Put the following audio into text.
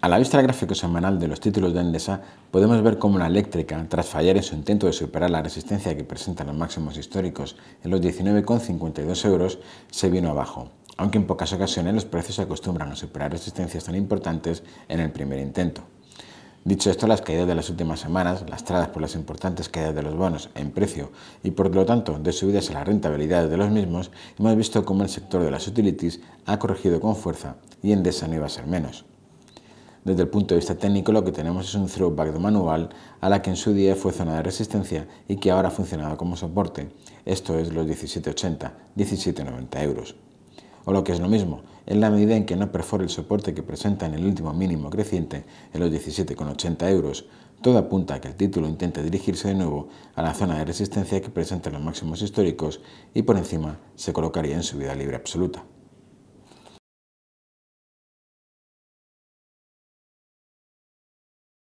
A la vista del gráfico semanal de los títulos de Endesa, podemos ver cómo la eléctrica, tras fallar en su intento de superar la resistencia que presentan los máximos históricos en los 19,52 euros, se vino abajo, aunque en pocas ocasiones los precios se acostumbran a superar resistencias tan importantes en el primer intento. Dicho esto, las caídas de las últimas semanas, lastradas por las importantes caídas de los bonos en precio y por lo tanto de subidas a la rentabilidad de los mismos, hemos visto cómo el sector de las utilities ha corregido con fuerza y Endesa no iba a ser menos. Desde el punto de vista técnico lo que tenemos es un throwback de manual a la que en su día fue zona de resistencia y que ahora ha funcionado como soporte. Esto es los 17,80, 17,90 euros. O lo que es lo mismo, en la medida en que no perfora el soporte que presenta en el último mínimo creciente en los 17,80 euros, todo apunta a que el título intente dirigirse de nuevo a la zona de resistencia que presenta los máximos históricos y por encima se colocaría en subida libre absoluta.